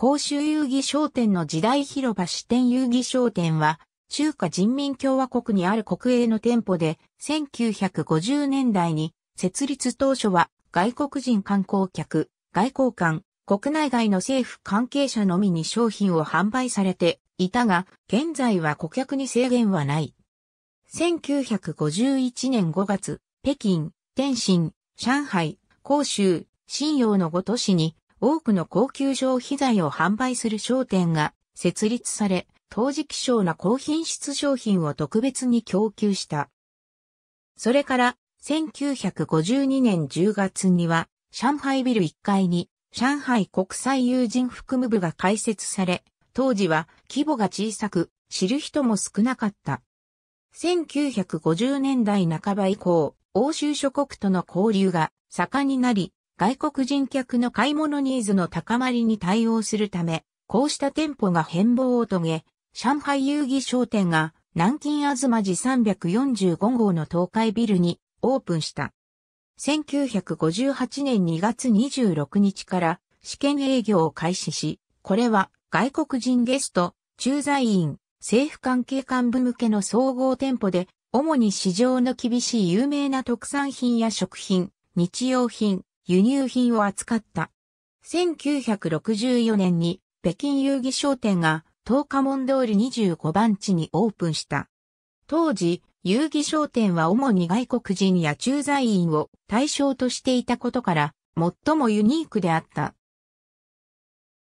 公衆遊戯商店の時代広場支店遊戯商店は、中華人民共和国にある国営の店舗で、1950年代に設立当初は外国人観光客、外交官、国内外の政府関係者のみに商品を販売されていたが、現在は顧客に制限はない。1951年5月、北京、天津、上海、広州、信洋の5都市に多くの高級消費材を販売する商店が設立され、当時希少な高品質商品を特別に供給した。それから、1952年10月には、上海ビル1階に、上海国際友人服務部が開設され、当時は規模が小さく、知る人も少なかった。1950年代半ば以降、欧州諸国との交流が盛んになり、外国人客の買い物ニーズの高まりに対応するため、こうした店舗が変貌を遂げ、上海遊戯商店が南京あずまじ345号の東海ビルにオープンした。1958年2月26日から試験営業を開始し、これは外国人ゲスト、駐在員、政府関係幹部向けの総合店舗で、主に市場の厳しい有名な特産品や食品、日用品、輸入品を扱った。1964年に北京遊戯商店が東家門通り25番地にオープンした。当時、遊戯商店は主に外国人や駐在員を対象としていたことから、最もユニークであった。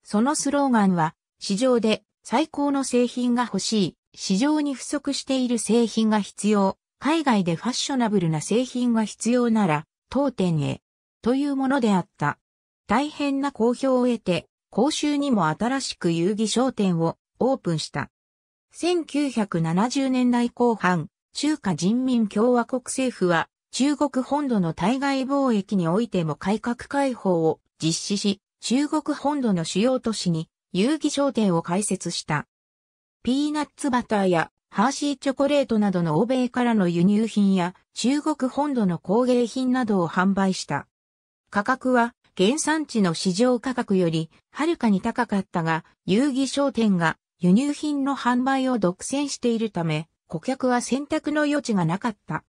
そのスローガンは、市場で最高の製品が欲しい、市場に不足している製品が必要、海外でファッショナブルな製品が必要なら、当店へ。というものであった。大変な好評を得て、公衆にも新しく遊戯商店をオープンした。1970年代後半、中華人民共和国政府は中国本土の対外貿易においても改革開放を実施し、中国本土の主要都市に遊戯商店を開設した。ピーナッツバターやハーシーチョコレートなどの欧米からの輸入品や中国本土の工芸品などを販売した。価格は原産地の市場価格よりはるかに高かったが、遊戯商店が輸入品の販売を独占しているため、顧客は選択の余地がなかった。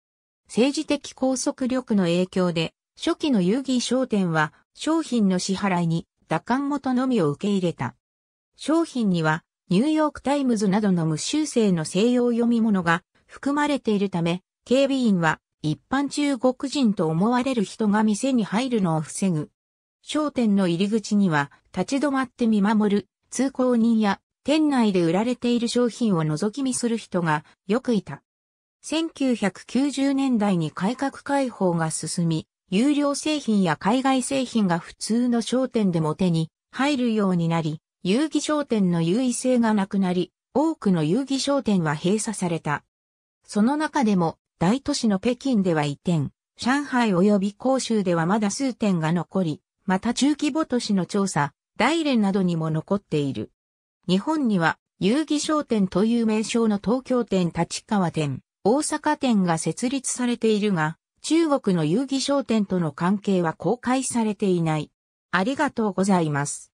政治的拘束力の影響で、初期の遊戯商店は商品の支払いに打艦元のみを受け入れた。商品にはニューヨークタイムズなどの無修正の西洋読み物が含まれているため、警備員は一般中国人と思われる人が店に入るのを防ぐ。商店の入り口には立ち止まって見守る通行人や店内で売られている商品を覗き見する人がよくいた。1990年代に改革開放が進み、有料製品や海外製品が普通の商店でも手に入るようになり、遊戯商店の優位性がなくなり、多くの遊戯商店は閉鎖された。その中でも大都市の北京では移転、上海及び広州ではまだ数点が残り、また中規模都市の調査、大連などにも残っている。日本には、遊戯商店という名称の東京店立川店、大阪店が設立されているが、中国の遊戯商店との関係は公開されていない。ありがとうございます。